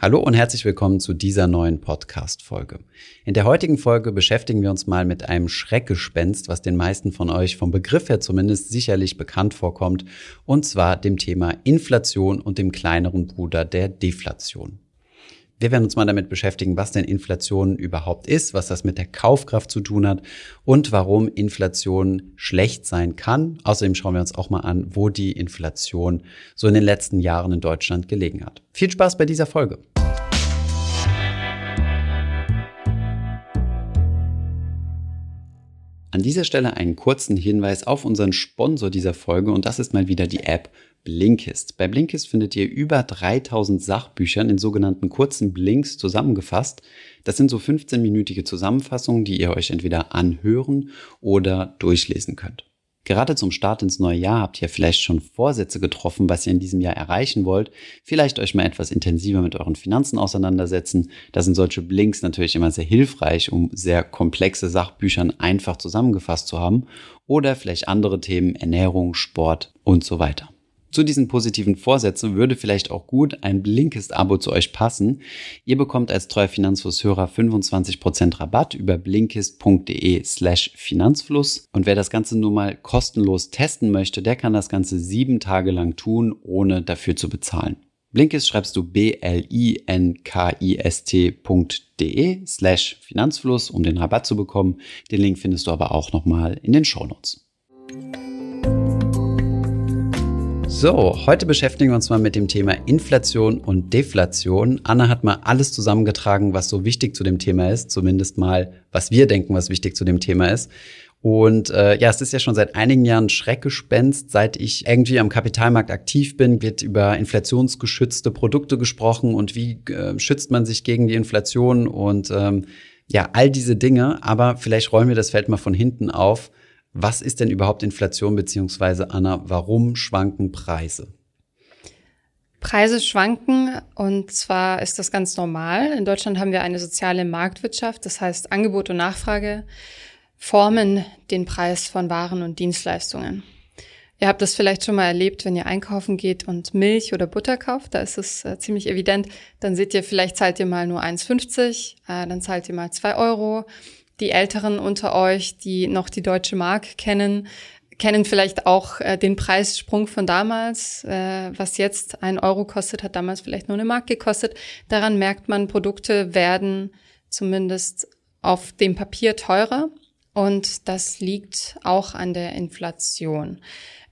Hallo und herzlich willkommen zu dieser neuen Podcast-Folge. In der heutigen Folge beschäftigen wir uns mal mit einem Schreckgespenst, was den meisten von euch vom Begriff her zumindest sicherlich bekannt vorkommt, und zwar dem Thema Inflation und dem kleineren Bruder der Deflation. Wir werden uns mal damit beschäftigen, was denn Inflation überhaupt ist, was das mit der Kaufkraft zu tun hat und warum Inflation schlecht sein kann. Außerdem schauen wir uns auch mal an, wo die Inflation so in den letzten Jahren in Deutschland gelegen hat. Viel Spaß bei dieser Folge. An dieser Stelle einen kurzen Hinweis auf unseren Sponsor dieser Folge und das ist mal wieder die App Blinkist. Bei Blinkist findet ihr über 3000 Sachbüchern in sogenannten kurzen Blinks zusammengefasst. Das sind so 15-minütige Zusammenfassungen, die ihr euch entweder anhören oder durchlesen könnt. Gerade zum Start ins neue Jahr habt ihr vielleicht schon Vorsätze getroffen, was ihr in diesem Jahr erreichen wollt. Vielleicht euch mal etwas intensiver mit euren Finanzen auseinandersetzen. Da sind solche Blinks natürlich immer sehr hilfreich, um sehr komplexe Sachbüchern einfach zusammengefasst zu haben. Oder vielleicht andere Themen, Ernährung, Sport und so weiter. Zu diesen positiven Vorsätzen würde vielleicht auch gut ein Blinkist-Abo zu euch passen. Ihr bekommt als treuer Finanzfluss-Hörer 25% Rabatt über blinkist.de slash Finanzfluss. Und wer das Ganze nur mal kostenlos testen möchte, der kann das Ganze sieben Tage lang tun, ohne dafür zu bezahlen. Blinkist schreibst du b-l-i-n-k-i-s-t.de slash Finanzfluss, um den Rabatt zu bekommen. Den Link findest du aber auch nochmal in den Shownotes. Notes. So, heute beschäftigen wir uns mal mit dem Thema Inflation und Deflation. Anna hat mal alles zusammengetragen, was so wichtig zu dem Thema ist, zumindest mal, was wir denken, was wichtig zu dem Thema ist. Und äh, ja, es ist ja schon seit einigen Jahren Schreckgespenst. Seit ich irgendwie am Kapitalmarkt aktiv bin, wird über inflationsgeschützte Produkte gesprochen und wie äh, schützt man sich gegen die Inflation und ähm, ja, all diese Dinge. Aber vielleicht räumen wir das Feld mal von hinten auf was ist denn überhaupt Inflation, beziehungsweise Anna, warum schwanken Preise? Preise schwanken und zwar ist das ganz normal. In Deutschland haben wir eine soziale Marktwirtschaft, das heißt Angebot und Nachfrage formen den Preis von Waren und Dienstleistungen. Ihr habt das vielleicht schon mal erlebt, wenn ihr einkaufen geht und Milch oder Butter kauft, da ist es äh, ziemlich evident. Dann seht ihr, vielleicht zahlt ihr mal nur 1,50, äh, dann zahlt ihr mal 2 Euro die Älteren unter euch, die noch die deutsche Mark kennen, kennen vielleicht auch äh, den Preissprung von damals. Äh, was jetzt ein Euro kostet, hat damals vielleicht nur eine Mark gekostet. Daran merkt man, Produkte werden zumindest auf dem Papier teurer. Und das liegt auch an der Inflation.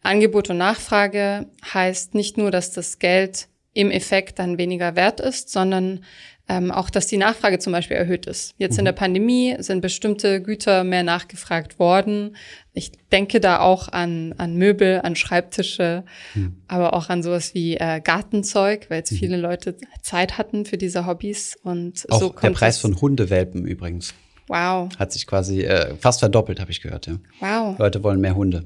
Angebot und Nachfrage heißt nicht nur, dass das Geld im Effekt dann weniger wert ist, sondern ähm, auch dass die Nachfrage zum Beispiel erhöht ist. Jetzt mhm. in der Pandemie sind bestimmte Güter mehr nachgefragt worden. Ich denke da auch an, an Möbel, an Schreibtische, mhm. aber auch an sowas wie äh, Gartenzeug, weil jetzt mhm. viele Leute Zeit hatten für diese Hobbys. Und auch so kommt der Preis von Hundewelpen übrigens. Wow. Hat sich quasi äh, fast verdoppelt, habe ich gehört. Ja. Wow. Leute wollen mehr Hunde.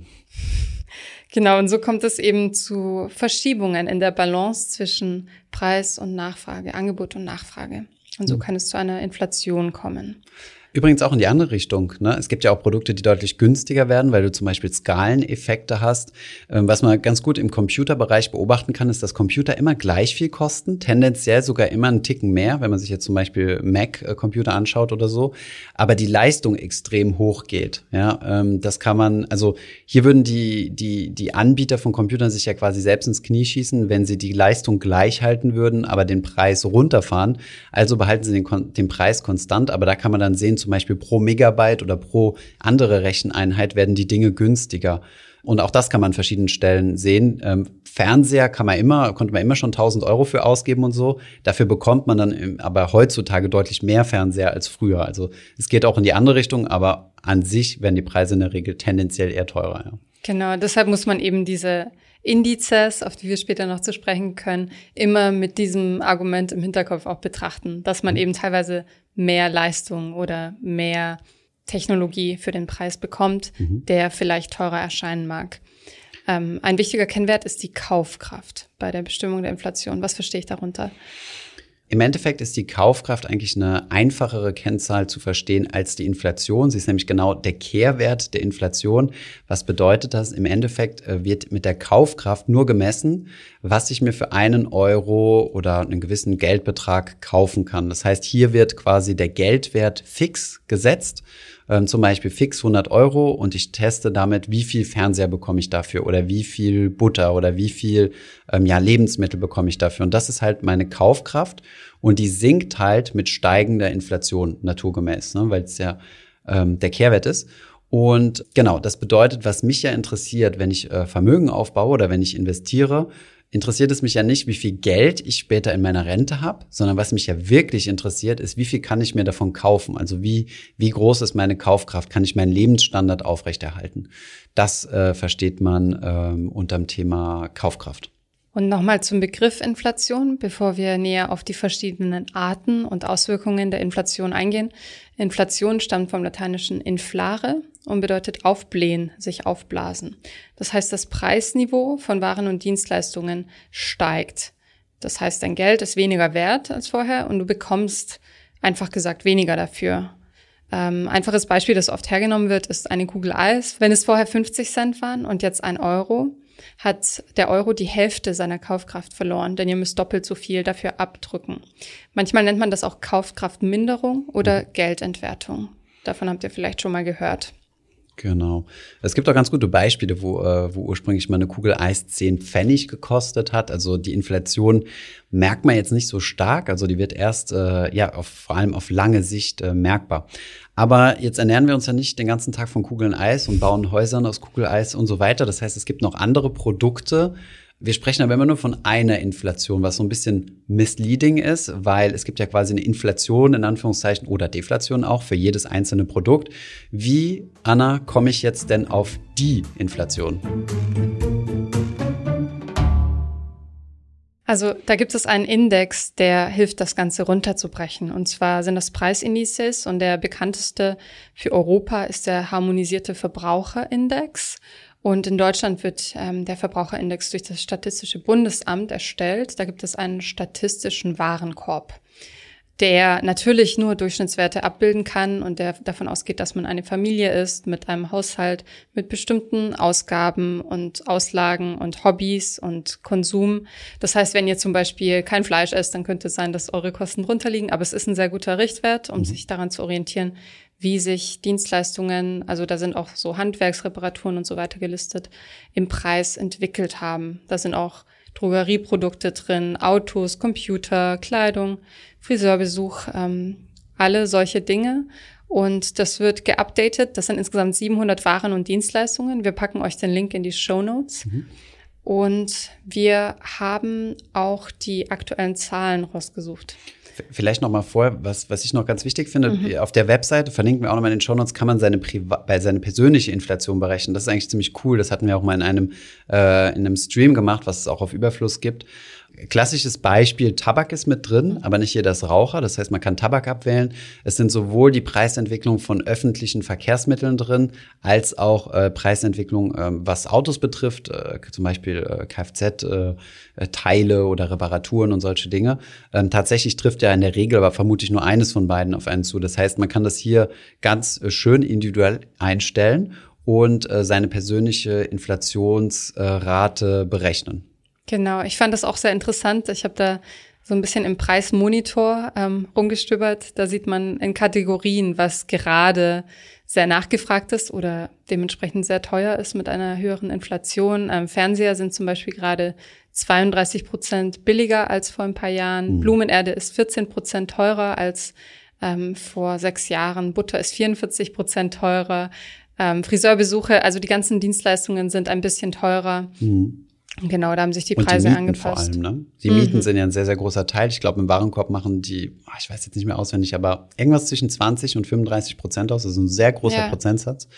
Genau, und so kommt es eben zu Verschiebungen in der Balance zwischen Preis und Nachfrage, Angebot und Nachfrage. Und so mhm. kann es zu einer Inflation kommen. Übrigens auch in die andere Richtung. Ne? Es gibt ja auch Produkte, die deutlich günstiger werden, weil du zum Beispiel Skaleneffekte hast. Ähm, was man ganz gut im Computerbereich beobachten kann, ist, dass Computer immer gleich viel kosten, tendenziell sogar immer einen Ticken mehr, wenn man sich jetzt zum Beispiel Mac-Computer äh, anschaut oder so, aber die Leistung extrem hoch geht. Ja? Ähm, das kann man, also hier würden die, die, die Anbieter von Computern sich ja quasi selbst ins Knie schießen, wenn sie die Leistung gleich halten würden, aber den Preis runterfahren. Also behalten sie den, den Preis konstant, aber da kann man dann sehen, zum Beispiel pro Megabyte oder pro andere Recheneinheit werden die Dinge günstiger. Und auch das kann man an verschiedenen Stellen sehen. Ähm, Fernseher kann man immer, konnte man immer schon 1000 Euro für ausgeben und so. Dafür bekommt man dann aber heutzutage deutlich mehr Fernseher als früher. Also es geht auch in die andere Richtung, aber an sich werden die Preise in der Regel tendenziell eher teurer. Ja. Genau, deshalb muss man eben diese Indizes, auf die wir später noch zu sprechen können, immer mit diesem Argument im Hinterkopf auch betrachten, dass man eben teilweise mehr Leistung oder mehr Technologie für den Preis bekommt, mhm. der vielleicht teurer erscheinen mag. Ähm, ein wichtiger Kennwert ist die Kaufkraft bei der Bestimmung der Inflation. Was verstehe ich darunter? Im Endeffekt ist die Kaufkraft eigentlich eine einfachere Kennzahl zu verstehen als die Inflation. Sie ist nämlich genau der Kehrwert der Inflation. Was bedeutet das? Im Endeffekt äh, wird mit der Kaufkraft nur gemessen, was ich mir für einen Euro oder einen gewissen Geldbetrag kaufen kann. Das heißt, hier wird quasi der Geldwert fix gesetzt ähm, zum Beispiel fix 100 Euro und ich teste damit, wie viel Fernseher bekomme ich dafür oder wie viel Butter oder wie viel ähm, ja, Lebensmittel bekomme ich dafür. Und das ist halt meine Kaufkraft und die sinkt halt mit steigender Inflation naturgemäß, ne, weil es ja ähm, der Kehrwert ist. Und genau, das bedeutet, was mich ja interessiert, wenn ich äh, Vermögen aufbaue oder wenn ich investiere, interessiert es mich ja nicht, wie viel Geld ich später in meiner Rente habe, sondern was mich ja wirklich interessiert, ist, wie viel kann ich mir davon kaufen? Also wie, wie groß ist meine Kaufkraft? Kann ich meinen Lebensstandard aufrechterhalten? Das äh, versteht man ähm, unter dem Thema Kaufkraft. Und nochmal zum Begriff Inflation, bevor wir näher auf die verschiedenen Arten und Auswirkungen der Inflation eingehen. Inflation stammt vom lateinischen inflare und bedeutet aufblähen, sich aufblasen. Das heißt, das Preisniveau von Waren und Dienstleistungen steigt. Das heißt, dein Geld ist weniger wert als vorher und du bekommst einfach gesagt weniger dafür. Ähm, einfaches Beispiel, das oft hergenommen wird, ist eine Kugel Eis. Wenn es vorher 50 Cent waren und jetzt ein Euro, hat der Euro die Hälfte seiner Kaufkraft verloren, denn ihr müsst doppelt so viel dafür abdrücken. Manchmal nennt man das auch Kaufkraftminderung oder mhm. Geldentwertung. Davon habt ihr vielleicht schon mal gehört. Genau. Es gibt auch ganz gute Beispiele, wo, äh, wo ursprünglich mal eine Kugel Eis 10 Pfennig gekostet hat. Also die Inflation merkt man jetzt nicht so stark. Also die wird erst äh, ja auf, vor allem auf lange Sicht äh, merkbar. Aber jetzt ernähren wir uns ja nicht den ganzen Tag von Kugeln Eis und bauen Häusern aus Kugel Eis und so weiter. Das heißt, es gibt noch andere Produkte, wir sprechen aber immer nur von einer Inflation, was so ein bisschen misleading ist, weil es gibt ja quasi eine Inflation in Anführungszeichen oder Deflation auch für jedes einzelne Produkt. Wie, Anna, komme ich jetzt denn auf die Inflation? Also da gibt es einen Index, der hilft, das Ganze runterzubrechen. Und zwar sind das Preisindizes und der bekannteste für Europa ist der harmonisierte Verbraucherindex. Und in Deutschland wird ähm, der Verbraucherindex durch das Statistische Bundesamt erstellt. Da gibt es einen statistischen Warenkorb der natürlich nur Durchschnittswerte abbilden kann und der davon ausgeht, dass man eine Familie ist mit einem Haushalt, mit bestimmten Ausgaben und Auslagen und Hobbys und Konsum. Das heißt, wenn ihr zum Beispiel kein Fleisch esst, dann könnte es sein, dass eure Kosten runterliegen, aber es ist ein sehr guter Richtwert, um mhm. sich daran zu orientieren, wie sich Dienstleistungen, also da sind auch so Handwerksreparaturen und so weiter gelistet, im Preis entwickelt haben. Da sind auch Drogerieprodukte drin, Autos, Computer, Kleidung. Friseurbesuch, ähm, alle solche Dinge. Und das wird geupdatet. Das sind insgesamt 700 Waren und Dienstleistungen. Wir packen euch den Link in die Show Notes. Mhm. Und wir haben auch die aktuellen Zahlen rausgesucht. Vielleicht nochmal vor, was, was ich noch ganz wichtig finde, mhm. Äh, auf der Webseite, verlinken wir auch nochmal in den Show Notes, kann man seine Priva seine persönliche Inflation berechnen. Das ist eigentlich ziemlich cool. Das hatten wir auch mal in einem, äh, in einem Stream gemacht, was es auch auf Überfluss gibt klassisches Beispiel, Tabak ist mit drin, mhm. aber nicht hier das Raucher. Das heißt, man kann Tabak abwählen. Es sind sowohl die Preisentwicklung von öffentlichen Verkehrsmitteln drin, als auch äh, Preisentwicklung, äh, was Autos betrifft, äh, zum Beispiel äh, Kfz-Teile äh, äh, oder Reparaturen und solche Dinge. Ähm, tatsächlich trifft ja in der Regel aber vermutlich nur eines von beiden auf einen zu. Das heißt, man kann das hier ganz schön individuell einstellen und seine persönliche Inflationsrate berechnen. Genau, ich fand das auch sehr interessant. Ich habe da so ein bisschen im Preismonitor ähm, rumgestöbert. Da sieht man in Kategorien, was gerade sehr nachgefragt ist oder dementsprechend sehr teuer ist mit einer höheren Inflation. Ähm, Fernseher sind zum Beispiel gerade 32 Prozent billiger als vor ein paar Jahren. Mhm. Blumenerde ist 14 Prozent teurer als ähm, vor sechs Jahren. Butter ist 44 Prozent teurer. Ähm, Friseurbesuche, also die ganzen Dienstleistungen sind ein bisschen teurer. Mhm. Genau, da haben sich die Preise und die Mieten angepasst. Vor allem, ne? Die mhm. Mieten sind ja ein sehr, sehr großer Teil. Ich glaube, im Warenkorb machen die, ah, ich weiß jetzt nicht mehr auswendig, aber irgendwas zwischen 20 und 35 Prozent aus. Das ist ein sehr großer ja. Prozentsatz.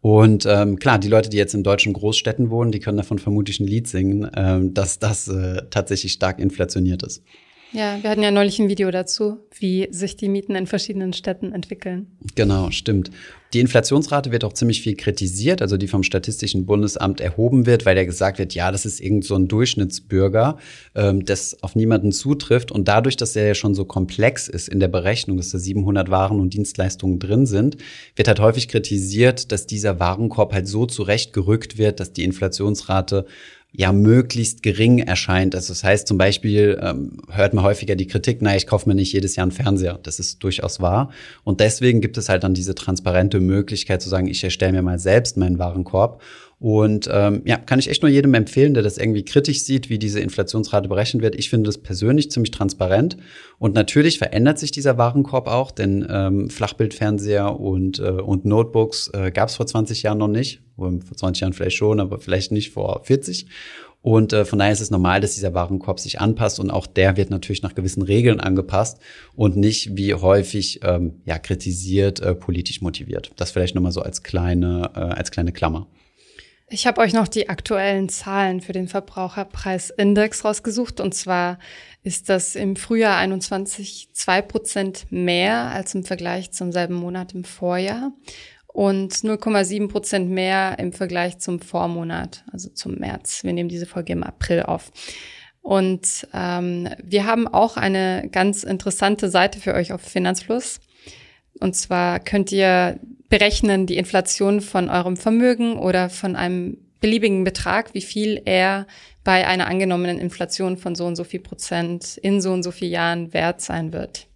Und ähm, klar, die Leute, die jetzt in deutschen Großstädten wohnen, die können davon vermutlich ein Lied singen, ähm, dass das äh, tatsächlich stark inflationiert ist. Ja, wir hatten ja neulich ein Video dazu, wie sich die Mieten in verschiedenen Städten entwickeln. Genau, stimmt. Die Inflationsrate wird auch ziemlich viel kritisiert, also die vom Statistischen Bundesamt erhoben wird, weil ja gesagt wird, ja, das ist irgend so ein Durchschnittsbürger, ähm, das auf niemanden zutrifft. Und dadurch, dass er ja schon so komplex ist in der Berechnung, dass da 700 Waren und Dienstleistungen drin sind, wird halt häufig kritisiert, dass dieser Warenkorb halt so zurechtgerückt wird, dass die Inflationsrate ja möglichst gering erscheint. Also das heißt zum Beispiel ähm, hört man häufiger die Kritik, naja, ich kaufe mir nicht jedes Jahr einen Fernseher. Das ist durchaus wahr. Und deswegen gibt es halt dann diese transparente Möglichkeit zu sagen, ich erstelle mir mal selbst meinen Warenkorb und ähm, ja, kann ich echt nur jedem empfehlen, der das irgendwie kritisch sieht, wie diese Inflationsrate berechnet wird. Ich finde das persönlich ziemlich transparent. Und natürlich verändert sich dieser Warenkorb auch, denn ähm, Flachbildfernseher und, äh, und Notebooks äh, gab es vor 20 Jahren noch nicht. Ähm, vor 20 Jahren vielleicht schon, aber vielleicht nicht vor 40. Und äh, von daher ist es normal, dass dieser Warenkorb sich anpasst und auch der wird natürlich nach gewissen Regeln angepasst und nicht wie häufig ähm, ja, kritisiert, äh, politisch motiviert. Das vielleicht nochmal so als kleine, äh, als kleine Klammer. Ich habe euch noch die aktuellen Zahlen für den Verbraucherpreisindex rausgesucht. Und zwar ist das im Frühjahr 21 zwei Prozent mehr als im Vergleich zum selben Monat im Vorjahr und 0,7 Prozent mehr im Vergleich zum Vormonat, also zum März. Wir nehmen diese Folge im April auf. Und ähm, wir haben auch eine ganz interessante Seite für euch auf Finanzfluss. Und zwar könnt ihr berechnen die Inflation von eurem Vermögen oder von einem beliebigen Betrag, wie viel er bei einer angenommenen Inflation von so und so viel Prozent in so und so viel Jahren wert sein wird.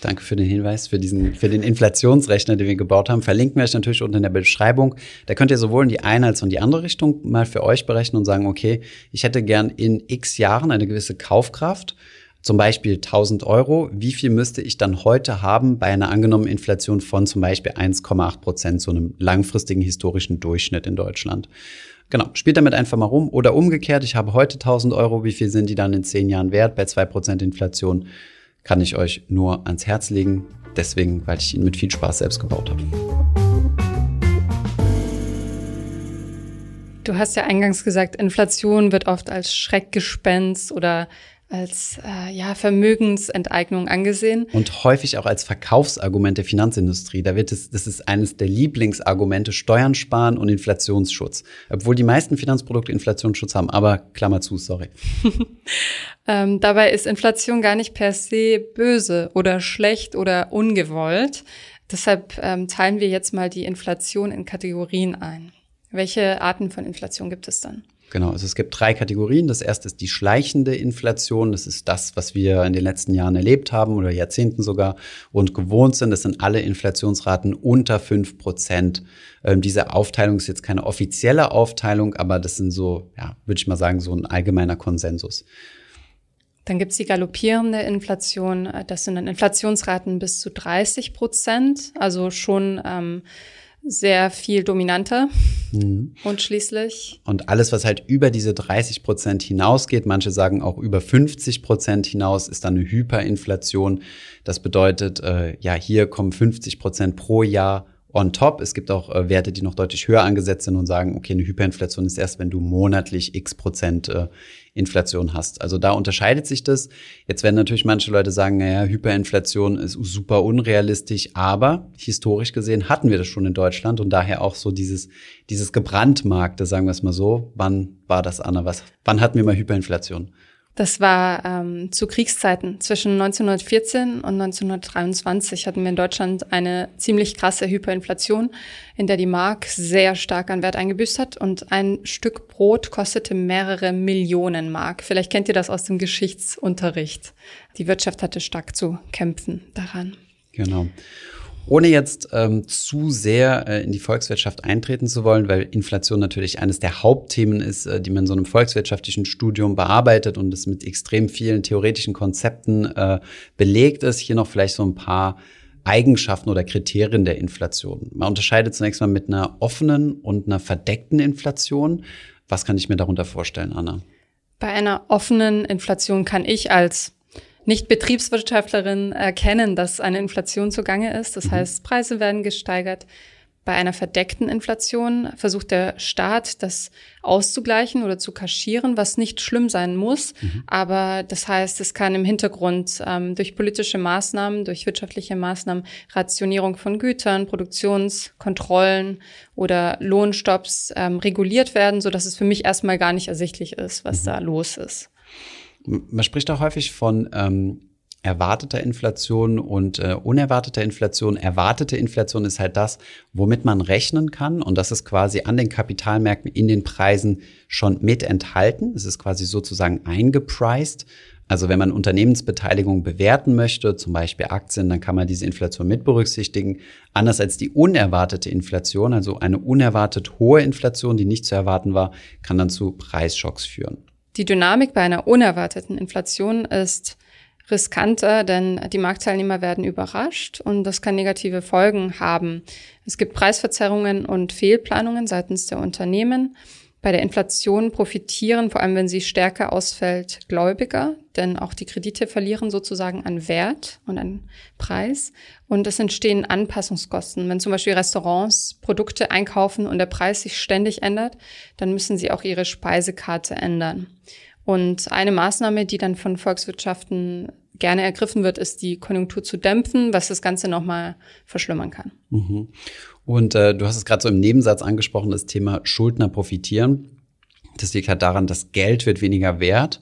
Danke für den Hinweis, für diesen, für den Inflationsrechner, den wir gebaut haben. Verlinken wir euch natürlich unten in der Beschreibung. Da könnt ihr sowohl in die eine als auch in die andere Richtung mal für euch berechnen und sagen, okay, ich hätte gern in x Jahren eine gewisse Kaufkraft zum Beispiel 1000 Euro, wie viel müsste ich dann heute haben bei einer angenommenen Inflation von zum Beispiel 1,8 Prozent, so einem langfristigen historischen Durchschnitt in Deutschland? Genau, spielt damit einfach mal rum. Oder umgekehrt, ich habe heute 1000 Euro, wie viel sind die dann in 10 Jahren wert? Bei 2% Prozent Inflation kann ich euch nur ans Herz legen. Deswegen, weil ich ihn mit viel Spaß selbst gebaut habe. Du hast ja eingangs gesagt, Inflation wird oft als Schreckgespenst oder als äh, ja, Vermögensenteignung angesehen. Und häufig auch als Verkaufsargument der Finanzindustrie. Da wird es, das ist eines der Lieblingsargumente, Steuern sparen und Inflationsschutz. Obwohl die meisten Finanzprodukte Inflationsschutz haben, aber Klammer zu, sorry. ähm, dabei ist Inflation gar nicht per se böse oder schlecht oder ungewollt. Deshalb ähm, teilen wir jetzt mal die Inflation in Kategorien ein. Welche Arten von Inflation gibt es dann? Genau, also es gibt drei Kategorien. Das erste ist die schleichende Inflation. Das ist das, was wir in den letzten Jahren erlebt haben oder Jahrzehnten sogar und gewohnt sind. Das sind alle Inflationsraten unter fünf Prozent. Ähm, diese Aufteilung ist jetzt keine offizielle Aufteilung, aber das sind so, ja, würde ich mal sagen, so ein allgemeiner Konsensus. Dann gibt es die galoppierende Inflation. Das sind dann Inflationsraten bis zu 30 Prozent, also schon ähm, sehr viel dominanter. Mhm. Und schließlich. Und alles, was halt über diese 30 Prozent hinausgeht, manche sagen auch über 50 Prozent hinaus, ist dann eine Hyperinflation. Das bedeutet, äh, ja, hier kommen 50 Prozent pro Jahr on top. Es gibt auch äh, Werte, die noch deutlich höher angesetzt sind und sagen, okay, eine Hyperinflation ist erst, wenn du monatlich x Prozent äh, Inflation hast. Also da unterscheidet sich das. Jetzt werden natürlich manche Leute sagen, naja, Hyperinflation ist super unrealistisch, aber historisch gesehen hatten wir das schon in Deutschland und daher auch so dieses, dieses gebrandmarkte, sagen wir es mal so. Wann war das, Anna? Was, wann hatten wir mal Hyperinflation? Das war ähm, zu Kriegszeiten. Zwischen 1914 und 1923 hatten wir in Deutschland eine ziemlich krasse Hyperinflation, in der die Mark sehr stark an Wert eingebüßt hat und ein Stück Brot kostete mehrere Millionen Mark. Vielleicht kennt ihr das aus dem Geschichtsunterricht. Die Wirtschaft hatte stark zu kämpfen daran. Genau. Ohne jetzt ähm, zu sehr äh, in die Volkswirtschaft eintreten zu wollen, weil Inflation natürlich eines der Hauptthemen ist, äh, die man in so einem volkswirtschaftlichen Studium bearbeitet und es mit extrem vielen theoretischen Konzepten äh, belegt ist, hier noch vielleicht so ein paar Eigenschaften oder Kriterien der Inflation. Man unterscheidet zunächst mal mit einer offenen und einer verdeckten Inflation. Was kann ich mir darunter vorstellen, Anna? Bei einer offenen Inflation kann ich als nicht-Betriebswirtschaftlerinnen erkennen, dass eine Inflation zugange ist. Das mhm. heißt, Preise werden gesteigert. Bei einer verdeckten Inflation versucht der Staat, das auszugleichen oder zu kaschieren, was nicht schlimm sein muss. Mhm. Aber das heißt, es kann im Hintergrund ähm, durch politische Maßnahmen, durch wirtschaftliche Maßnahmen, Rationierung von Gütern, Produktionskontrollen oder Lohnstops ähm, reguliert werden, sodass es für mich erstmal gar nicht ersichtlich ist, was mhm. da los ist. Man spricht auch häufig von ähm, erwarteter Inflation und äh, unerwarteter Inflation. Erwartete Inflation ist halt das, womit man rechnen kann und das ist quasi an den Kapitalmärkten in den Preisen schon mit enthalten. Es ist quasi sozusagen eingepreist. Also wenn man Unternehmensbeteiligung bewerten möchte, zum Beispiel Aktien, dann kann man diese Inflation mit berücksichtigen. Anders als die unerwartete Inflation, also eine unerwartet hohe Inflation, die nicht zu erwarten war, kann dann zu Preisschocks führen. Die Dynamik bei einer unerwarteten Inflation ist riskanter, denn die Marktteilnehmer werden überrascht und das kann negative Folgen haben. Es gibt Preisverzerrungen und Fehlplanungen seitens der Unternehmen. Bei der Inflation profitieren, vor allem wenn sie stärker ausfällt, Gläubiger, denn auch die Kredite verlieren sozusagen an Wert und an Preis. Und es entstehen Anpassungskosten. Wenn zum Beispiel Restaurants Produkte einkaufen und der Preis sich ständig ändert, dann müssen sie auch ihre Speisekarte ändern. Und eine Maßnahme, die dann von Volkswirtschaften gerne ergriffen wird, ist die Konjunktur zu dämpfen, was das Ganze nochmal verschlimmern kann. Mhm. Und äh, du hast es gerade so im Nebensatz angesprochen, das Thema Schuldner profitieren. Das liegt halt daran, dass Geld wird weniger wert.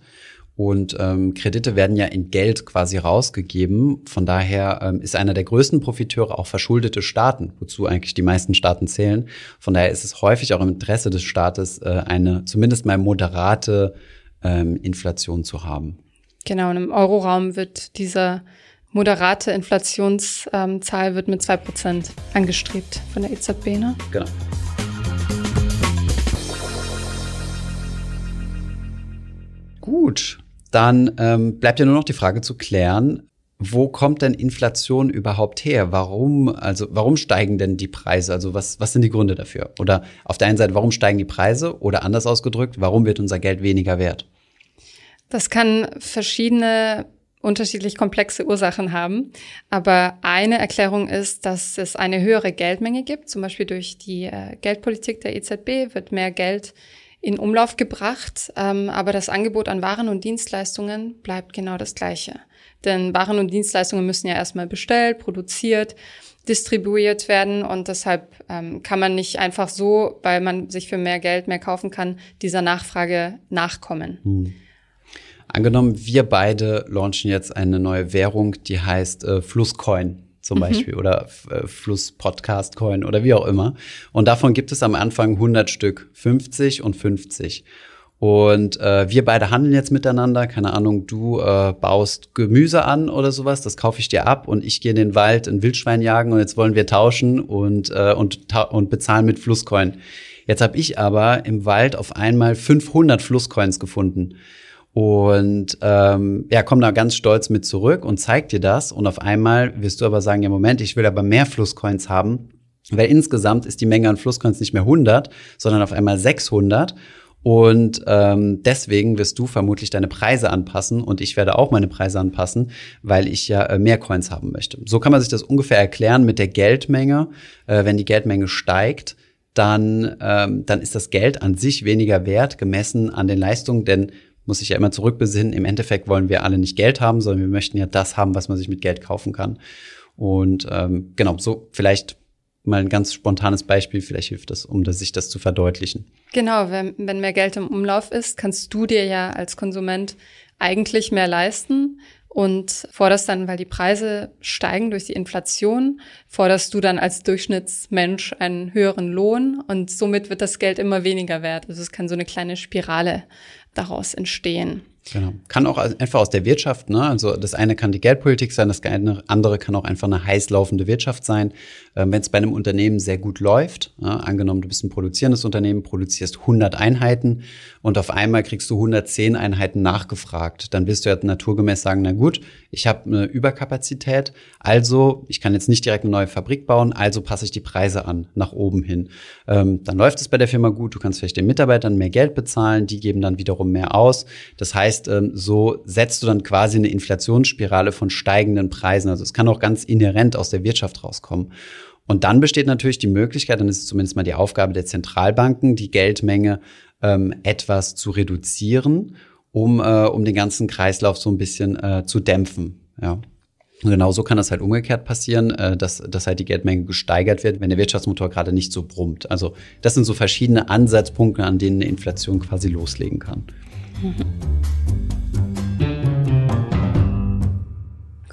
Und ähm, Kredite werden ja in Geld quasi rausgegeben. Von daher ähm, ist einer der größten Profiteure auch verschuldete Staaten, wozu eigentlich die meisten Staaten zählen. Von daher ist es häufig auch im Interesse des Staates, äh, eine zumindest mal moderate ähm, Inflation zu haben. Genau, und im Euroraum wird dieser moderate Inflationszahl wird mit 2% angestrebt von der EZB. Ne? Genau. Gut, dann ähm, bleibt ja nur noch die Frage zu klären, wo kommt denn Inflation überhaupt her? Warum, also warum steigen denn die Preise? Also was, was sind die Gründe dafür? Oder auf der einen Seite, warum steigen die Preise? Oder anders ausgedrückt, warum wird unser Geld weniger wert? Das kann verschiedene unterschiedlich komplexe Ursachen haben. Aber eine Erklärung ist, dass es eine höhere Geldmenge gibt. Zum Beispiel durch die äh, Geldpolitik der EZB wird mehr Geld in Umlauf gebracht, ähm, aber das Angebot an Waren und Dienstleistungen bleibt genau das gleiche. Denn Waren und Dienstleistungen müssen ja erstmal bestellt, produziert, distribuiert werden und deshalb ähm, kann man nicht einfach so, weil man sich für mehr Geld mehr kaufen kann, dieser Nachfrage nachkommen. Hm. Angenommen, wir beide launchen jetzt eine neue Währung, die heißt äh, Flusscoin zum mhm. Beispiel oder äh, Flusspodcastcoin oder wie auch immer. Und davon gibt es am Anfang 100 Stück, 50 und 50. Und äh, wir beide handeln jetzt miteinander. Keine Ahnung, du äh, baust Gemüse an oder sowas, das kaufe ich dir ab und ich gehe in den Wald ein Wildschwein jagen und jetzt wollen wir tauschen und, äh, und, ta und bezahlen mit Flusscoin. Jetzt habe ich aber im Wald auf einmal 500 Flusscoins gefunden. Und ähm, ja, komm da ganz stolz mit zurück und zeig dir das. Und auf einmal wirst du aber sagen, ja, Moment, ich will aber mehr Flusscoins haben. Weil insgesamt ist die Menge an Flusscoins nicht mehr 100, sondern auf einmal 600. Und ähm, deswegen wirst du vermutlich deine Preise anpassen und ich werde auch meine Preise anpassen, weil ich ja äh, mehr Coins haben möchte. So kann man sich das ungefähr erklären mit der Geldmenge. Äh, wenn die Geldmenge steigt, dann, ähm, dann ist das Geld an sich weniger wert gemessen an den Leistungen, denn muss ich ja immer zurückbesinnen. Im Endeffekt wollen wir alle nicht Geld haben, sondern wir möchten ja das haben, was man sich mit Geld kaufen kann. Und ähm, genau, so vielleicht mal ein ganz spontanes Beispiel, vielleicht hilft das, um das, sich das zu verdeutlichen. Genau, wenn, wenn mehr Geld im Umlauf ist, kannst du dir ja als Konsument eigentlich mehr leisten und forderst dann, weil die Preise steigen durch die Inflation, forderst du dann als Durchschnittsmensch einen höheren Lohn und somit wird das Geld immer weniger wert. Also es kann so eine kleine Spirale daraus entstehen. Genau. Kann auch einfach aus der Wirtschaft, ne? Also das eine kann die Geldpolitik sein, das andere kann auch einfach eine heiß laufende Wirtschaft sein. Ähm, Wenn es bei einem Unternehmen sehr gut läuft, ne? angenommen, du bist ein produzierendes Unternehmen, produzierst 100 Einheiten und auf einmal kriegst du 110 Einheiten nachgefragt, dann wirst du ja naturgemäß sagen, na gut, ich habe eine Überkapazität, also ich kann jetzt nicht direkt eine neue Fabrik bauen, also passe ich die Preise an, nach oben hin. Ähm, dann läuft es bei der Firma gut, du kannst vielleicht den Mitarbeitern mehr Geld bezahlen, die geben dann wiederum mehr aus. Das heißt, heißt, ähm, so setzt du dann quasi eine Inflationsspirale von steigenden Preisen. Also es kann auch ganz inhärent aus der Wirtschaft rauskommen. Und dann besteht natürlich die Möglichkeit, dann ist es zumindest mal die Aufgabe der Zentralbanken, die Geldmenge ähm, etwas zu reduzieren, um, äh, um den ganzen Kreislauf so ein bisschen äh, zu dämpfen. Ja. Und genau so kann das halt umgekehrt passieren, äh, dass, dass halt die Geldmenge gesteigert wird, wenn der Wirtschaftsmotor gerade nicht so brummt. Also das sind so verschiedene Ansatzpunkte, an denen eine Inflation quasi loslegen kann. Mhm.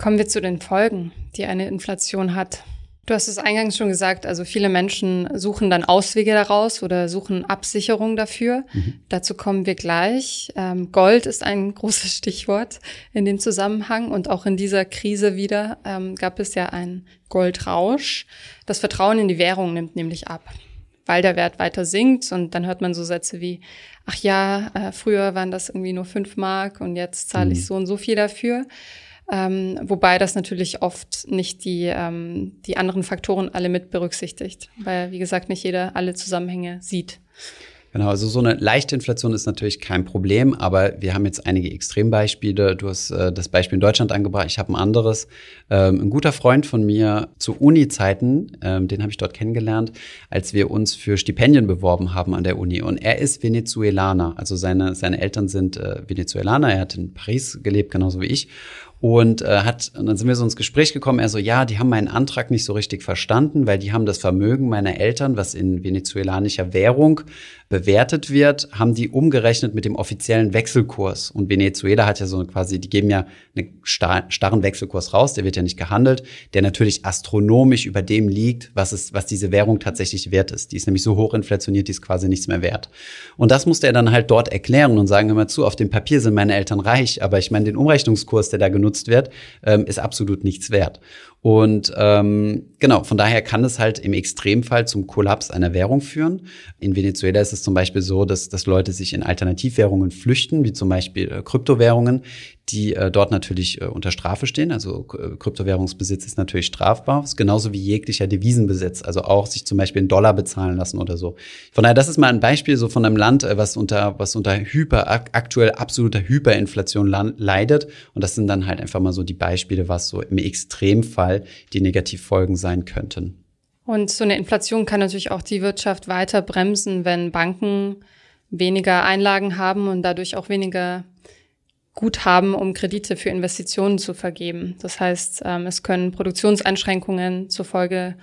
Kommen wir zu den Folgen, die eine Inflation hat. Du hast es eingangs schon gesagt, also viele Menschen suchen dann Auswege daraus oder suchen Absicherung dafür. Mhm. Dazu kommen wir gleich. Ähm, Gold ist ein großes Stichwort in dem Zusammenhang und auch in dieser Krise wieder ähm, gab es ja einen Goldrausch. Das Vertrauen in die Währung nimmt nämlich ab, weil der Wert weiter sinkt und dann hört man so Sätze wie, ach ja, äh, früher waren das irgendwie nur fünf Mark und jetzt zahle mhm. ich so und so viel dafür. Ähm, wobei das natürlich oft nicht die, ähm, die anderen Faktoren alle mit berücksichtigt, weil, wie gesagt, nicht jeder alle Zusammenhänge sieht. Genau, also so eine leichte Inflation ist natürlich kein Problem, aber wir haben jetzt einige Extrembeispiele. Du hast äh, das Beispiel in Deutschland angebracht, ich habe ein anderes. Ähm, ein guter Freund von mir zu Uni-Zeiten, ähm, den habe ich dort kennengelernt, als wir uns für Stipendien beworben haben an der Uni. Und er ist Venezuelaner, also seine, seine Eltern sind äh, Venezuelaner, er hat in Paris gelebt, genauso wie ich. Und äh, hat, und dann sind wir so ins Gespräch gekommen, er so, ja, die haben meinen Antrag nicht so richtig verstanden, weil die haben das Vermögen meiner Eltern, was in venezuelanischer Währung bewertet wird, haben die umgerechnet mit dem offiziellen Wechselkurs. Und Venezuela hat ja so quasi, die geben ja einen starren Wechselkurs raus, der wird ja nicht gehandelt, der natürlich astronomisch über dem liegt, was, ist, was diese Währung tatsächlich wert ist. Die ist nämlich so hochinflationiert, die ist quasi nichts mehr wert. Und das musste er dann halt dort erklären und sagen, immer zu, auf dem Papier sind meine Eltern reich, aber ich meine, den Umrechnungskurs, der da genutzt genutzt wird, ähm, ist absolut nichts wert. Und ähm, genau, von daher kann es halt im Extremfall zum Kollaps einer Währung führen. In Venezuela ist es zum Beispiel so, dass, dass Leute sich in Alternativwährungen flüchten, wie zum Beispiel äh, Kryptowährungen, die äh, dort natürlich äh, unter Strafe stehen. Also äh, Kryptowährungsbesitz ist natürlich strafbar, ist genauso wie jeglicher Devisenbesitz, also auch sich zum Beispiel in Dollar bezahlen lassen oder so. Von daher, das ist mal ein Beispiel so von einem Land, äh, was unter, was unter hyper, aktuell absoluter Hyperinflation leidet. Und das sind dann halt einfach mal so die Beispiele, was so im Extremfall Fall die Negativfolgen sein könnten. Und so eine Inflation kann natürlich auch die Wirtschaft weiter bremsen, wenn Banken weniger Einlagen haben und dadurch auch weniger Guthaben, um Kredite für Investitionen zu vergeben. Das heißt, ähm, es können Produktionseinschränkungen zur Folge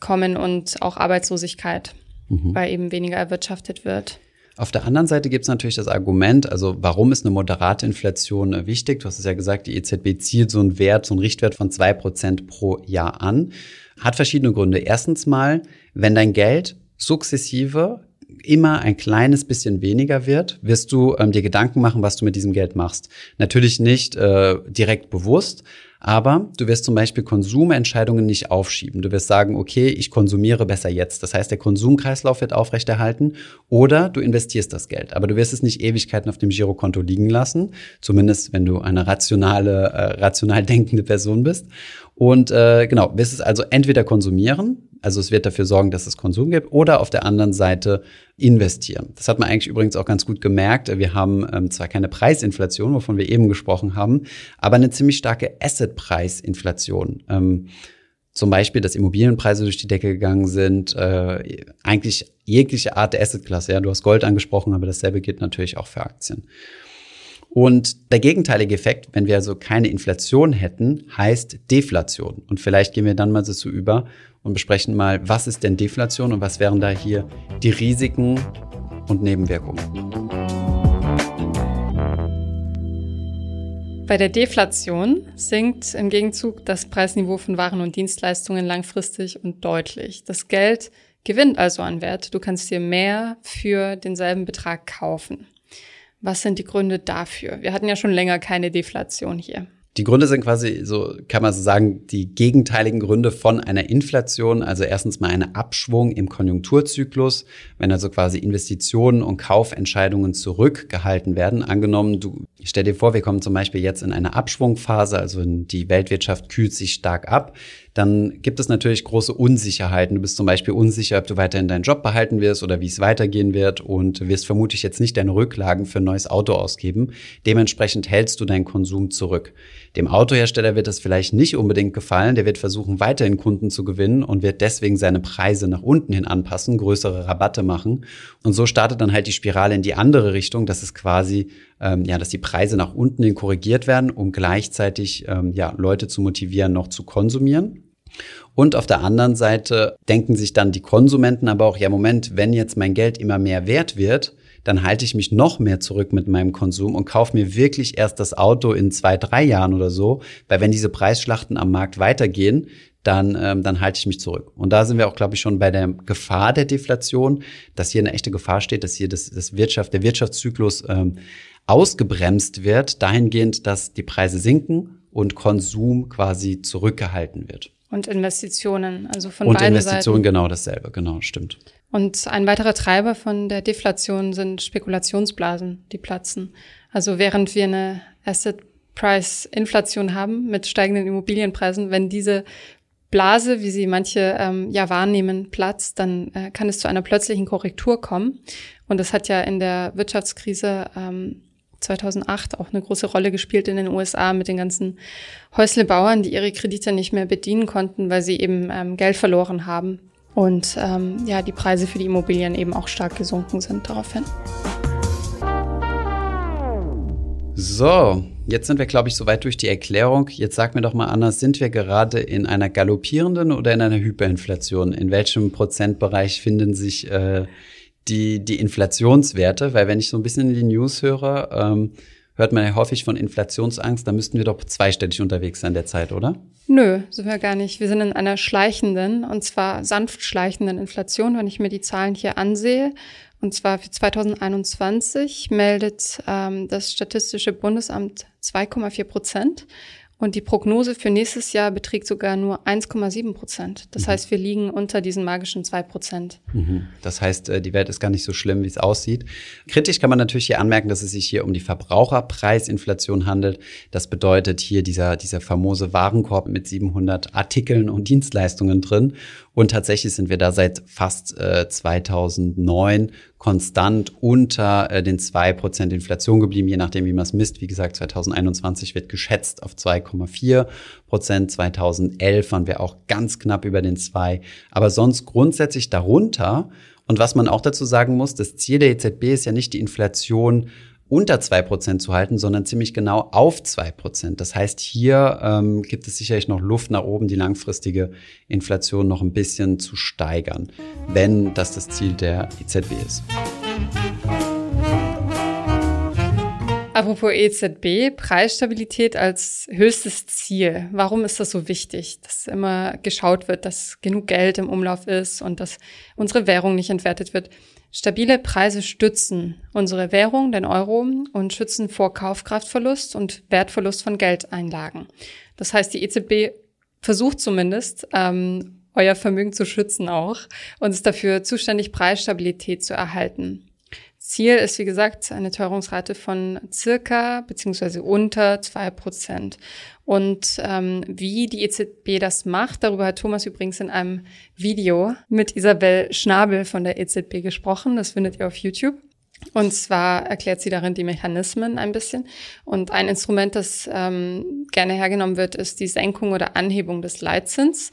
kommen und auch Arbeitslosigkeit, mhm. weil eben weniger erwirtschaftet wird. Auf der anderen Seite gibt es natürlich das Argument, also warum ist eine moderate Inflation äh, wichtig? Du hast es ja gesagt, die EZB zielt so einen Wert, so einen Richtwert von zwei Prozent pro Jahr an. Hat verschiedene Gründe. Erstens mal, wenn dein Geld sukzessive immer ein kleines bisschen weniger wird, wirst du ähm, dir Gedanken machen, was du mit diesem Geld machst. Natürlich nicht äh, direkt bewusst, aber du wirst zum Beispiel Konsumentscheidungen nicht aufschieben. Du wirst sagen, okay, ich konsumiere besser jetzt. Das heißt, der Konsumkreislauf wird aufrechterhalten oder du investierst das Geld. Aber du wirst es nicht Ewigkeiten auf dem Girokonto liegen lassen. Zumindest, wenn du eine rationale, äh, rational denkende Person bist. Und äh, genau, wirst es also entweder konsumieren, also es wird dafür sorgen, dass es Konsum gibt, oder auf der anderen Seite investieren. Das hat man eigentlich übrigens auch ganz gut gemerkt. Wir haben ähm, zwar keine Preisinflation, wovon wir eben gesprochen haben, aber eine ziemlich starke Assetpreisinflation. Ähm, zum Beispiel, dass Immobilienpreise durch die Decke gegangen sind, äh, eigentlich jegliche Art der Assetklasse. Ja, du hast Gold angesprochen, aber dasselbe gilt natürlich auch für Aktien. Und der gegenteilige Effekt, wenn wir also keine Inflation hätten, heißt Deflation. Und vielleicht gehen wir dann mal dazu über und besprechen mal, was ist denn Deflation und was wären da hier die Risiken und Nebenwirkungen. Bei der Deflation sinkt im Gegenzug das Preisniveau von Waren und Dienstleistungen langfristig und deutlich. Das Geld gewinnt also an Wert. Du kannst dir mehr für denselben Betrag kaufen. Was sind die Gründe dafür? Wir hatten ja schon länger keine Deflation hier. Die Gründe sind quasi, so kann man so sagen, die gegenteiligen Gründe von einer Inflation. Also erstens mal ein Abschwung im Konjunkturzyklus, wenn also quasi Investitionen und Kaufentscheidungen zurückgehalten werden. Angenommen, du stell dir vor, wir kommen zum Beispiel jetzt in eine Abschwungphase, also die Weltwirtschaft kühlt sich stark ab dann gibt es natürlich große Unsicherheiten. Du bist zum Beispiel unsicher, ob du weiterhin deinen Job behalten wirst oder wie es weitergehen wird und wirst vermutlich jetzt nicht deine Rücklagen für ein neues Auto ausgeben. Dementsprechend hältst du deinen Konsum zurück. Dem Autohersteller wird das vielleicht nicht unbedingt gefallen. Der wird versuchen, weiterhin Kunden zu gewinnen und wird deswegen seine Preise nach unten hin anpassen, größere Rabatte machen. Und so startet dann halt die Spirale in die andere Richtung, dass es quasi ähm, ja, dass die Preise nach unten hin korrigiert werden, um gleichzeitig ähm, ja, Leute zu motivieren, noch zu konsumieren. Und auf der anderen Seite denken sich dann die Konsumenten aber auch, ja, Moment, wenn jetzt mein Geld immer mehr wert wird, dann halte ich mich noch mehr zurück mit meinem Konsum und kaufe mir wirklich erst das Auto in zwei, drei Jahren oder so, weil wenn diese Preisschlachten am Markt weitergehen, dann, ähm, dann halte ich mich zurück. Und da sind wir auch, glaube ich, schon bei der Gefahr der Deflation, dass hier eine echte Gefahr steht, dass hier das, das Wirtschaft, der Wirtschaftszyklus ähm, ausgebremst wird, dahingehend, dass die Preise sinken und Konsum quasi zurückgehalten wird. Und Investitionen, also von und beiden Investitionen genau dasselbe, genau, stimmt. Und ein weiterer Treiber von der Deflation sind Spekulationsblasen, die platzen. Also während wir eine Asset Price Inflation haben mit steigenden Immobilienpreisen, wenn diese Blase, wie sie manche ähm, ja wahrnehmen, platzt, dann äh, kann es zu einer plötzlichen Korrektur kommen. Und das hat ja in der Wirtschaftskrise ähm, 2008 auch eine große Rolle gespielt in den USA mit den ganzen Häuslebauern, die ihre Kredite nicht mehr bedienen konnten, weil sie eben ähm, Geld verloren haben und ähm, ja, die Preise für die Immobilien eben auch stark gesunken sind daraufhin. So, jetzt sind wir, glaube ich, soweit durch die Erklärung. Jetzt sag mir doch mal, Anna, sind wir gerade in einer galoppierenden oder in einer Hyperinflation? In welchem Prozentbereich finden sich äh, die, die Inflationswerte, weil wenn ich so ein bisschen in die News höre, ähm, hört man ja häufig von Inflationsangst, da müssten wir doch zweistellig unterwegs sein derzeit, oder? Nö, sind wir gar nicht. Wir sind in einer schleichenden, und zwar sanft schleichenden Inflation, wenn ich mir die Zahlen hier ansehe. Und zwar für 2021 meldet ähm, das Statistische Bundesamt 2,4 Prozent. Und die Prognose für nächstes Jahr beträgt sogar nur 1,7 Prozent. Das mhm. heißt, wir liegen unter diesen magischen 2 Prozent. Mhm. Das heißt, äh, die Welt ist gar nicht so schlimm, wie es aussieht. Kritisch kann man natürlich hier anmerken, dass es sich hier um die Verbraucherpreisinflation handelt. Das bedeutet hier dieser, dieser famose Warenkorb mit 700 Artikeln und Dienstleistungen drin. Und tatsächlich sind wir da seit fast äh, 2009 konstant unter äh, den zwei Prozent Inflation geblieben, je nachdem, wie man es misst. Wie gesagt, 2021 wird geschätzt auf 2,4%. Prozent. 2011 waren wir auch ganz knapp über den zwei, aber sonst grundsätzlich darunter. Und was man auch dazu sagen muss, das Ziel der EZB ist ja nicht die Inflation unter 2% zu halten, sondern ziemlich genau auf 2%. Das heißt, hier ähm, gibt es sicherlich noch Luft nach oben, die langfristige Inflation noch ein bisschen zu steigern, wenn das das Ziel der EZB ist. Apropos EZB, Preisstabilität als höchstes Ziel. Warum ist das so wichtig, dass immer geschaut wird, dass genug Geld im Umlauf ist und dass unsere Währung nicht entwertet wird? Stabile Preise stützen unsere Währung, den Euro, und schützen vor Kaufkraftverlust und Wertverlust von Geldeinlagen. Das heißt, die EZB versucht zumindest, ähm, euer Vermögen zu schützen auch und ist dafür zuständig, Preisstabilität zu erhalten. Ziel ist, wie gesagt, eine Teuerungsrate von circa bzw. unter zwei Prozent. Und ähm, wie die EZB das macht, darüber hat Thomas übrigens in einem Video mit Isabel Schnabel von der EZB gesprochen. Das findet ihr auf YouTube. Und zwar erklärt sie darin die Mechanismen ein bisschen. Und ein Instrument, das ähm, gerne hergenommen wird, ist die Senkung oder Anhebung des Leitzins.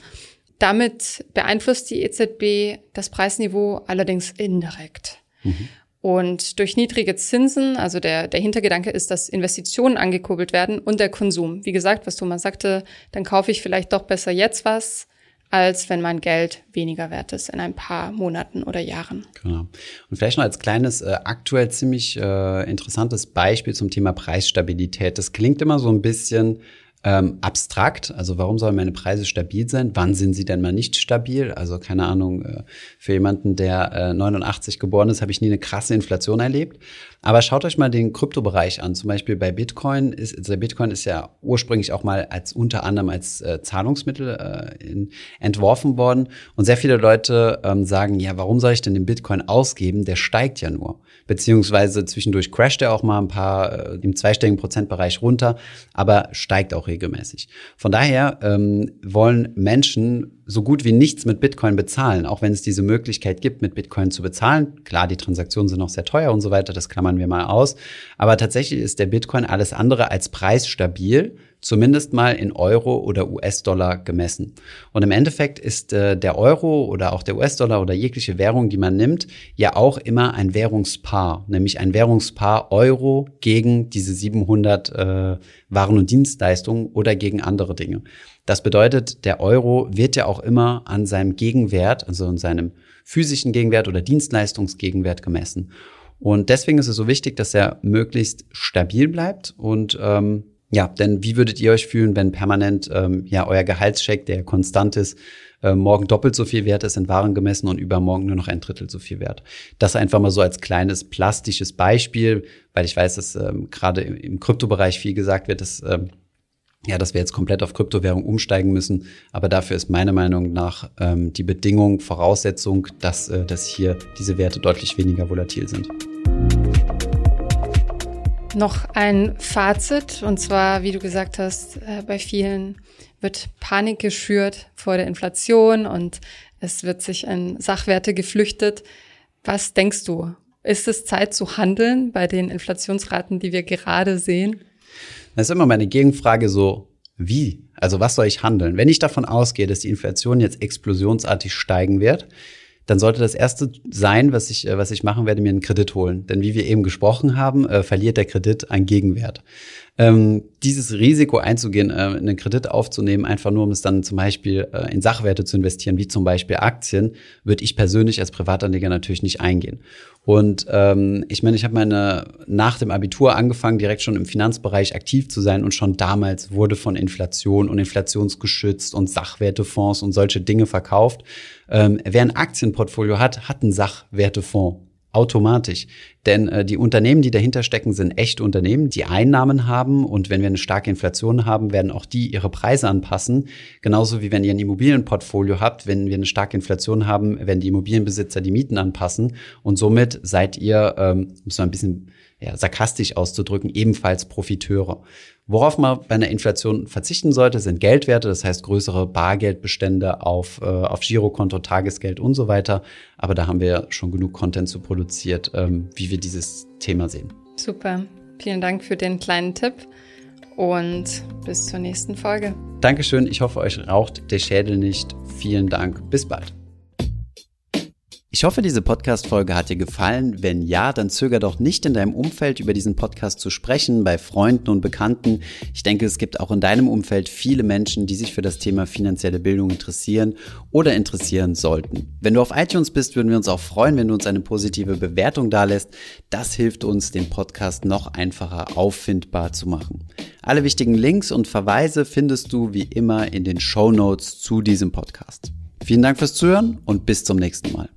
Damit beeinflusst die EZB das Preisniveau allerdings indirekt. Mhm. Und durch niedrige Zinsen, also der, der Hintergedanke ist, dass Investitionen angekurbelt werden und der Konsum. Wie gesagt, was Thomas sagte, dann kaufe ich vielleicht doch besser jetzt was, als wenn mein Geld weniger wert ist in ein paar Monaten oder Jahren. Genau. Und vielleicht noch als kleines, äh, aktuell ziemlich äh, interessantes Beispiel zum Thema Preisstabilität. Das klingt immer so ein bisschen ähm, abstrakt. Also warum sollen meine Preise stabil sein? Wann sind sie denn mal nicht stabil? Also keine Ahnung, äh, für jemanden, der äh, 89 geboren ist, habe ich nie eine krasse Inflation erlebt. Aber schaut euch mal den Kryptobereich an. Zum Beispiel bei Bitcoin ist, also Bitcoin ist ja ursprünglich auch mal als unter anderem als äh, Zahlungsmittel äh, in, entworfen worden. Und sehr viele Leute ähm, sagen, ja, warum soll ich denn den Bitcoin ausgeben? Der steigt ja nur. Beziehungsweise zwischendurch crasht er auch mal ein paar äh, im zweistelligen Prozentbereich runter, aber steigt auch regelmäßig. Von daher ähm, wollen Menschen so gut wie nichts mit Bitcoin bezahlen, auch wenn es diese Möglichkeit gibt, mit Bitcoin zu bezahlen. Klar, die Transaktionen sind noch sehr teuer und so weiter, das klammern wir mal aus. Aber tatsächlich ist der Bitcoin alles andere als preisstabil, zumindest mal in Euro oder US-Dollar gemessen. Und im Endeffekt ist äh, der Euro oder auch der US-Dollar oder jegliche Währung, die man nimmt, ja auch immer ein Währungspaar, nämlich ein Währungspaar Euro gegen diese 700 äh, Waren und Dienstleistungen oder gegen andere Dinge. Das bedeutet, der Euro wird ja auch auch immer an seinem Gegenwert, also an seinem physischen Gegenwert oder Dienstleistungsgegenwert gemessen. Und deswegen ist es so wichtig, dass er möglichst stabil bleibt. Und ähm, ja, denn wie würdet ihr euch fühlen, wenn permanent ähm, ja euer Gehaltscheck, der konstant ist, äh, morgen doppelt so viel wert ist in Waren gemessen und übermorgen nur noch ein Drittel so viel wert? Das einfach mal so als kleines plastisches Beispiel, weil ich weiß, dass ähm, gerade im, Kryptobereich viel gesagt wird, dass ähm, ja, dass wir jetzt komplett auf Kryptowährung umsteigen müssen. Aber dafür ist meiner Meinung nach ähm, die Bedingung, Voraussetzung, dass, äh, dass hier diese Werte deutlich weniger volatil sind. Noch ein Fazit, und zwar, wie du gesagt hast, äh, bei vielen wird Panik geschürt vor der Inflation und es wird sich in Sachwerte geflüchtet. Was denkst du? Ist es Zeit zu handeln bei den Inflationsraten, die wir gerade sehen? Das ist immer meine Gegenfrage so, wie? Also was soll ich handeln? Wenn ich davon ausgehe, dass die Inflation jetzt explosionsartig steigen wird, dann sollte das erste sein, was ich, äh, was ich machen werde, mir einen Kredit holen. Denn wie wir eben gesprochen haben, äh, verliert der Kredit an Gegenwert ähm, dieses Risiko einzugehen, äh, einen Kredit aufzunehmen, einfach nur um es dann zum Beispiel äh, in Sachwerte zu investieren, wie zum Beispiel Aktien, würde ich persönlich als Privatanleger natürlich nicht eingehen. Und ähm, ich meine, ich habe meine nach dem Abitur angefangen, direkt schon im Finanzbereich aktiv zu sein und schon damals wurde von Inflation und inflationsgeschützt und Sachwertefonds und solche Dinge verkauft. Ähm, wer ein Aktienportfolio hat, hat einen Sachwertefonds Automatisch. Denn äh, die Unternehmen, die dahinter stecken, sind echt Unternehmen, die Einnahmen haben und wenn wir eine starke Inflation haben, werden auch die ihre Preise anpassen. Genauso wie wenn ihr ein Immobilienportfolio habt, wenn wir eine starke Inflation haben, werden die Immobilienbesitzer die Mieten anpassen und somit seid ihr, ähm, um es mal ein bisschen ja, sarkastisch auszudrücken, ebenfalls Profiteure. Worauf man bei einer Inflation verzichten sollte, sind Geldwerte, das heißt größere Bargeldbestände auf, äh, auf Girokonto, Tagesgeld und so weiter. Aber da haben wir schon genug Content zu produziert, ähm, wie wir dieses Thema sehen. Super. Vielen Dank für den kleinen Tipp und bis zur nächsten Folge. Dankeschön. Ich hoffe, euch raucht der Schädel nicht. Vielen Dank. Bis bald. Ich hoffe, diese Podcast-Folge hat dir gefallen. Wenn ja, dann zöger doch nicht in deinem Umfeld über diesen Podcast zu sprechen, bei Freunden und Bekannten. Ich denke, es gibt auch in deinem Umfeld viele Menschen, die sich für das Thema finanzielle Bildung interessieren oder interessieren sollten. Wenn du auf iTunes bist, würden wir uns auch freuen, wenn du uns eine positive Bewertung dalässt. Das hilft uns, den Podcast noch einfacher auffindbar zu machen. Alle wichtigen Links und Verweise findest du wie immer in den Show Notes zu diesem Podcast. Vielen Dank fürs Zuhören und bis zum nächsten Mal.